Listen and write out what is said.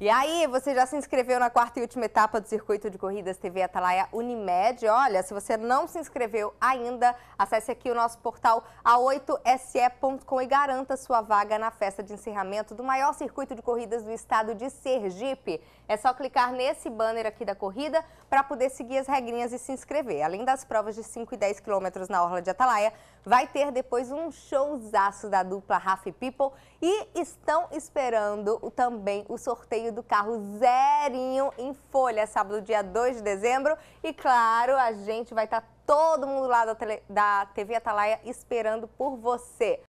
E aí, você já se inscreveu na quarta e última etapa do Circuito de Corridas TV Atalaia Unimed? Olha, se você não se inscreveu ainda, acesse aqui o nosso portal a8se.com e garanta sua vaga na festa de encerramento do maior circuito de corridas do estado de Sergipe. É só clicar nesse banner aqui da corrida para poder seguir as regrinhas e se inscrever. Além das provas de 5 e 10 quilômetros na Orla de Atalaia, vai ter depois um showzaço da dupla Rafi People e estão esperando também o sorteio do carro zerinho em folha, sábado, dia 2 de dezembro. E claro, a gente vai estar tá todo mundo lá da TV Atalaia esperando por você.